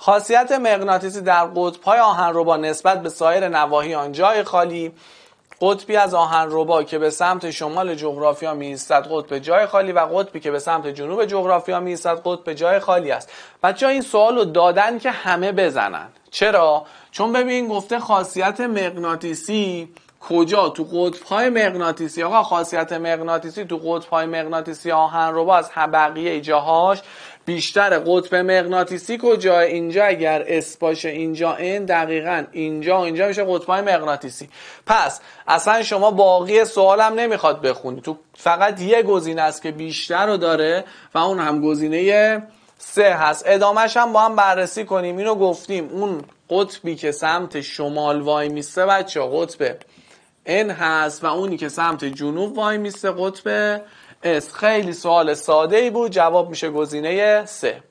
خاصیت مغناطیسی در قطبهای آهنربا نسبت به سایر نواحی آن جای خالی قطبی از آهنربا که به سمت شمال جغرافیا می ایستد قطب جای خالی و قطبی که به سمت جنوب جغرافیا می ایستد قطب جای خالی است بچه این سوال رو دادن که همه بزنن چرا چون ببین گفته خاصیت مغناطیسی کجا تو قطبهای مغناطیسی آقا خاصیت مغناطیسی تو قطبهای مغناطیسی آهن از باز بقیه جاهاش بیشتر قطب مغناطیسی کجا اینجا اگر باشه اینجا این دقیقا اینجا اینجا میشه قطب مغناطیسی پس اصلا شما باقی سوالم نمیخواد بخونی تو فقط یه گزینه است که بیشتر رو داره و اون هم گزینه سه هست ادامهش هم با هم بررسی کنیم اینو گفتیم اون قطبی که سمت شمال وای میسته بچه قطب N هست و اونی که سمت جنوب وای میسته قطب S خیلی سوال ساده ای بود جواب میشه گزینه سه